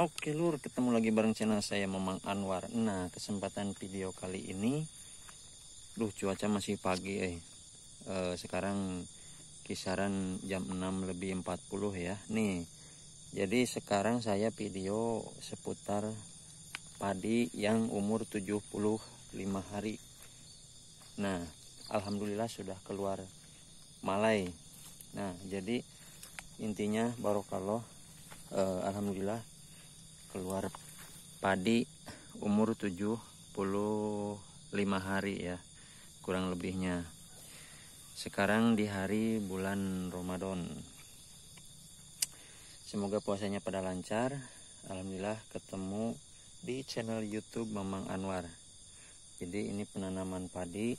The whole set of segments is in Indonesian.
Oke lur, ketemu lagi bareng channel saya Memang Anwar. Nah, kesempatan video kali ini lu cuaca masih pagi eh. E, sekarang kisaran jam 6 lebih 40 ya. Nih. Jadi sekarang saya video seputar padi yang umur 75 hari. Nah, alhamdulillah sudah keluar malai. Nah, jadi intinya barokallah Uh, alhamdulillah keluar padi umur 75 hari ya kurang lebihnya sekarang di hari bulan Ramadan semoga puasanya pada lancar Alhamdulillah ketemu di channel YouTube Mamang Anwar jadi ini penanaman padi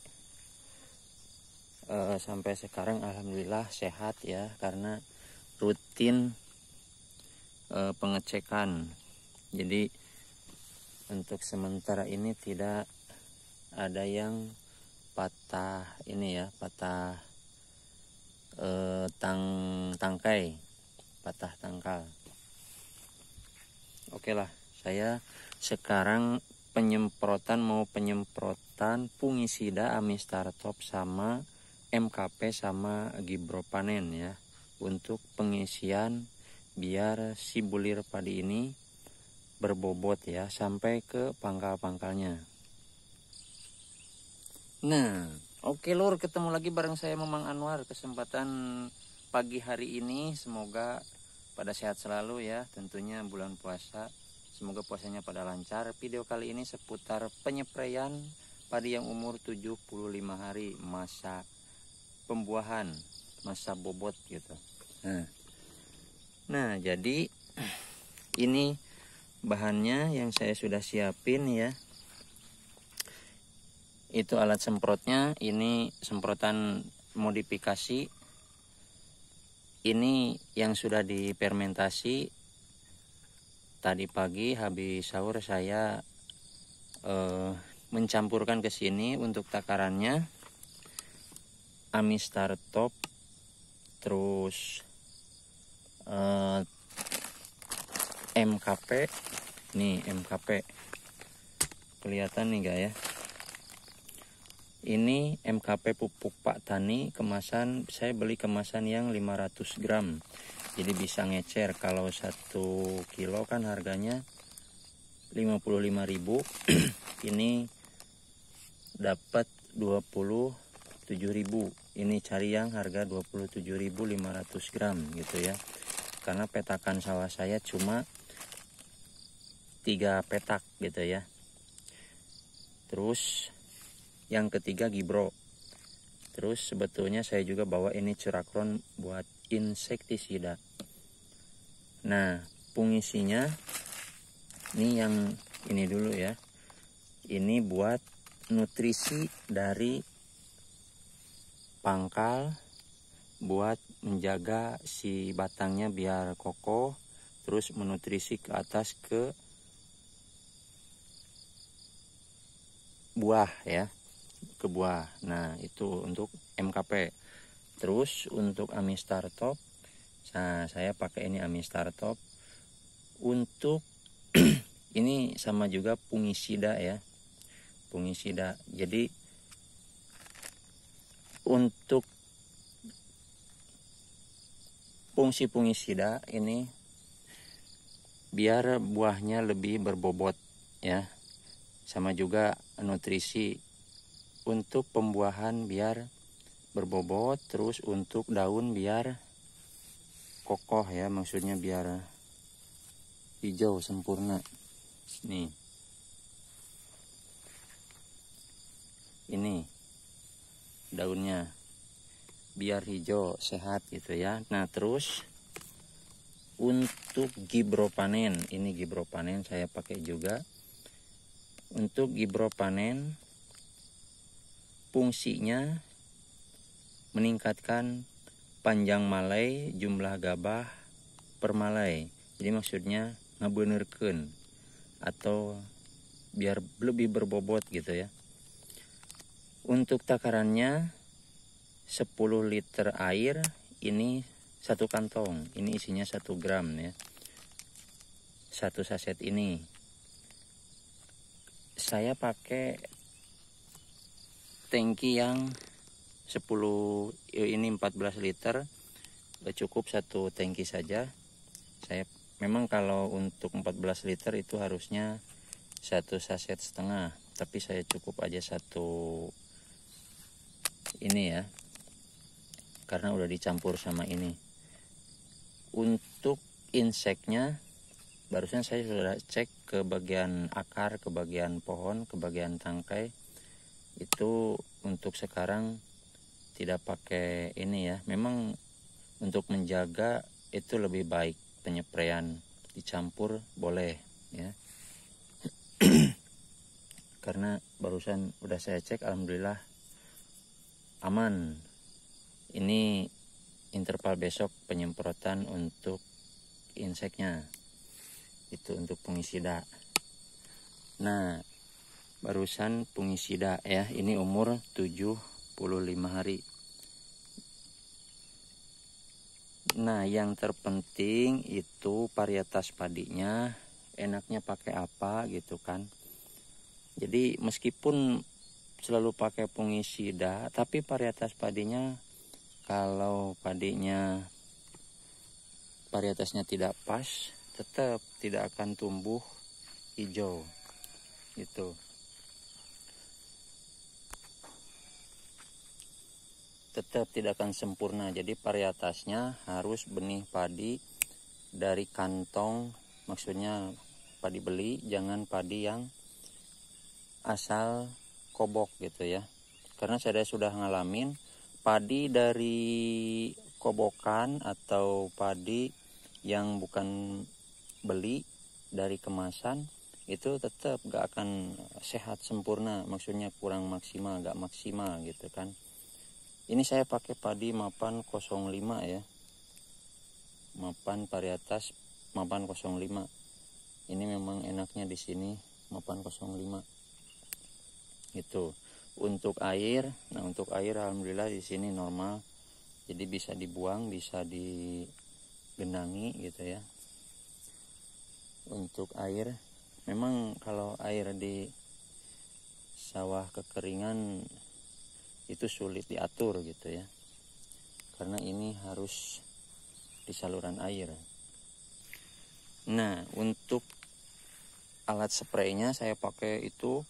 e, sampai sekarang Alhamdulillah sehat ya karena rutin e, pengecekan jadi untuk sementara ini tidak ada yang patah ini ya patah eh, tang tangkai patah tangkal oke lah saya sekarang penyemprotan mau penyemprotan fungisida amistar top sama MKP sama gibropanen ya untuk pengisian biar si bulir padi ini berbobot ya sampai ke pangkal-pangkalnya. Nah, oke lur ketemu lagi bareng saya Memang Anwar kesempatan pagi hari ini semoga pada sehat selalu ya tentunya bulan puasa semoga puasanya pada lancar. Video kali ini seputar penyepraian padi yang umur 75 hari masa pembuahan, masa bobot gitu. Nah. Nah, jadi ini bahannya yang saya sudah siapin ya itu alat semprotnya ini semprotan modifikasi ini yang sudah dipermentasi tadi pagi habis sahur saya eh, mencampurkan ke sini untuk takarannya amistar top terus eh, MKP nih MKP kelihatan nih guys ya ini MKP pupuk Pak Tani kemasan saya beli kemasan yang 500 gram jadi bisa ngecer kalau satu kilo kan harganya 55.000 ini dapat 27.000 ini cari yang harga 27.500 gram gitu ya karena petakan sawah saya cuma tiga petak gitu ya terus yang ketiga gibro terus sebetulnya saya juga bawa ini cerakron buat insektisida nah fungsinya ini yang ini dulu ya ini buat nutrisi dari pangkal buat menjaga si batangnya biar kokoh terus menutrisi ke atas ke buah ya ke buah nah itu untuk MKP terus untuk Amistar Top nah saya pakai ini Amistar Top untuk ini sama juga fungisida ya fungisida jadi untuk fungsi fungisida ini biar buahnya lebih berbobot ya sama juga nutrisi untuk pembuahan biar berbobot terus untuk daun biar kokoh ya maksudnya biar hijau sempurna nih ini daunnya biar hijau sehat gitu ya nah terus untuk gibropanen ini gibropanen saya pakai juga untuk gibro panen, fungsinya meningkatkan panjang malai jumlah gabah per malai jadi maksudnya ngebenerken atau biar lebih berbobot gitu ya untuk takarannya 10 liter air ini satu kantong ini isinya satu gram ya satu saset ini saya pakai tangki yang 10 eh, ini 14 liter cukup satu tangki saja saya memang kalau untuk 14 liter itu harusnya satu saset setengah tapi saya cukup aja satu ini ya karena udah dicampur sama ini untuk inseknya barusan saya sudah cek ke bagian akar ke bagian pohon ke bagian tangkai itu untuk sekarang tidak pakai ini ya memang untuk menjaga itu lebih baik penyepraian dicampur boleh ya karena barusan udah saya cek alhamdulillah aman ini interval besok penyemprotan untuk inseknya itu untuk pengisida. nah barusan pengisida ya ini umur 75 hari nah yang terpenting itu varietas padinya enaknya pakai apa gitu kan jadi meskipun selalu pakai pengisida, tapi varietas padinya kalau padinya varietasnya tidak pas tetap tidak akan tumbuh hijau itu tetap tidak akan sempurna jadi varietasnya harus benih padi dari kantong maksudnya padi beli jangan padi yang asal kobok gitu ya karena saya sudah ngalamin padi dari kobokan atau padi yang bukan beli dari kemasan itu tetap gak akan sehat sempurna maksudnya kurang maksimal gak maksimal gitu kan ini saya pakai padi mapan 05 ya mapan varietas mapan 05 ini memang enaknya di sini mapan 05 itu untuk air nah untuk air alhamdulillah di sini normal jadi bisa dibuang bisa digenangi gitu ya untuk air memang kalau air di sawah kekeringan itu sulit diatur gitu ya karena ini harus di saluran air nah untuk alat spraynya saya pakai itu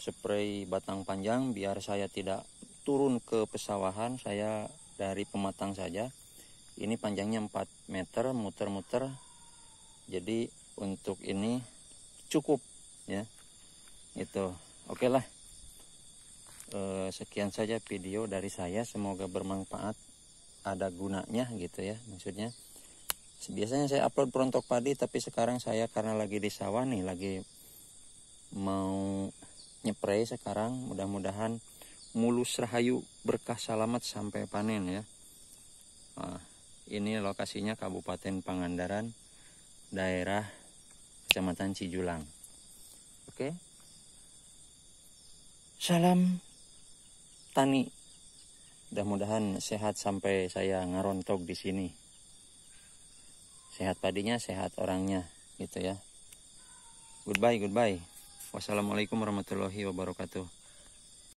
spray batang panjang biar saya tidak turun ke pesawahan saya dari pematang saja ini panjangnya 4 meter muter-muter jadi untuk ini cukup ya itu oke lah e, sekian saja video dari saya semoga bermanfaat ada gunanya gitu ya maksudnya biasanya saya upload perontok padi tapi sekarang saya karena lagi di sawah nih lagi mau nyepray sekarang mudah-mudahan mulus rahayu berkah selamat sampai panen ya nah, ini lokasinya Kabupaten Pangandaran daerah Kecamatan Cijulang. Oke. Salam tani. Mudah-mudahan sehat sampai saya ngarontok di sini. Sehat padinya, sehat orangnya, gitu ya. Goodbye, goodbye. Wassalamualaikum warahmatullahi wabarakatuh.